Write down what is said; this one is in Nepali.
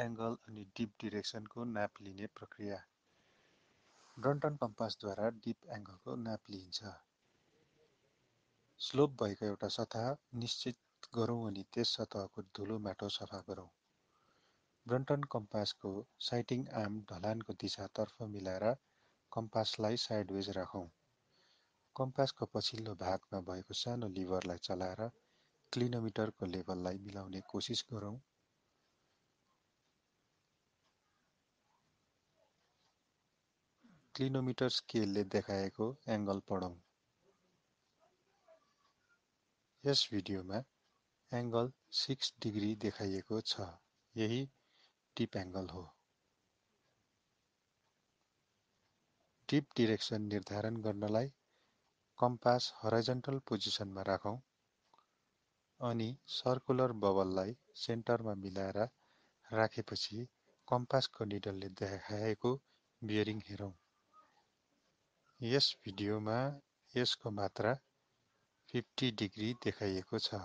एंगल अनि डिप डिरेक्सनको नाप लिने प्रक्रिया डन्टन कम्पासद्वारा डिप एङ्गलको नाप लिइन्छ स्लोप भएको एउटा सतह निश्चित गरौँ अनि त्यस सतहको धुलो माटो सफा गरौँ ब्रन्टन कम्पासको साइटिङ आर्म ढलानको दिशातर्फ मिलाएर कम्पासलाई साइडवेज राखौँ कम्पासको पछिल्लो भागमा भएको सानो लिभरलाई चलाएर क्लिनोमिटरको लेभललाई मिलाउने कोसिस गरौँ क्लिनोमिटर स्केलले देखाएको एङ्गल पढौँ। यस भिडियोमा एङ्गल सिक्स डिग्री देखाइएको छ यही टिप एङ्गल हो टिप डिरेक्सन निर्धारण गर्नलाई कम्पास हराइजन्टल पोजिसनमा राखौँ अनि सर्कुलर बबललाई सेन्टरमा मिलाएर राखेपछि कम्पासको निडलले देखाएको बियरिङ हेरौँ यस भिडियोमा यसको मात्रा ५० डिग्री देखाइएको छ